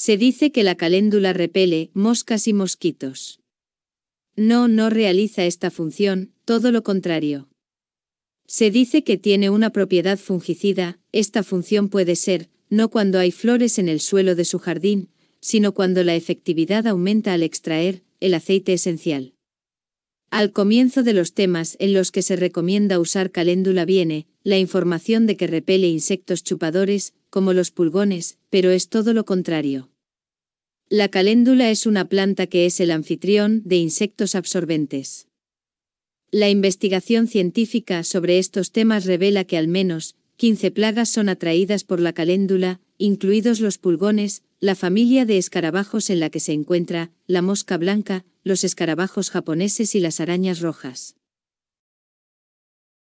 Se dice que la caléndula repele moscas y mosquitos. No, no realiza esta función, todo lo contrario. Se dice que tiene una propiedad fungicida, esta función puede ser, no cuando hay flores en el suelo de su jardín, sino cuando la efectividad aumenta al extraer el aceite esencial. Al comienzo de los temas en los que se recomienda usar caléndula viene, la información de que repele insectos chupadores, como los pulgones, pero es todo lo contrario. La caléndula es una planta que es el anfitrión de insectos absorbentes. La investigación científica sobre estos temas revela que al menos 15 plagas son atraídas por la caléndula, incluidos los pulgones, la familia de escarabajos en la que se encuentra, la mosca blanca, los escarabajos japoneses y las arañas rojas.